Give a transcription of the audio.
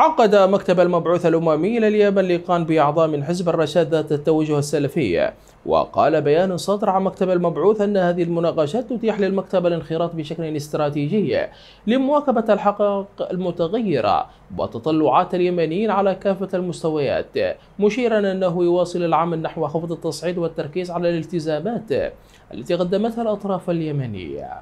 عقد مكتب المبعوث الأممي إلى اليمن لقاء بأعضاء من حزب الرشاد ذات التوجه السلفي وقال بيان صدر عن مكتب المبعوث أن هذه المناقشات تتيح للمكتب الانخراط بشكل استراتيجي لمواكبة الحقائق المتغيرة وتطلعات اليمنيين على كافة المستويات مشيرا أنه يواصل العمل نحو خفض التصعيد والتركيز على الالتزامات التي قدمتها الأطراف اليمنية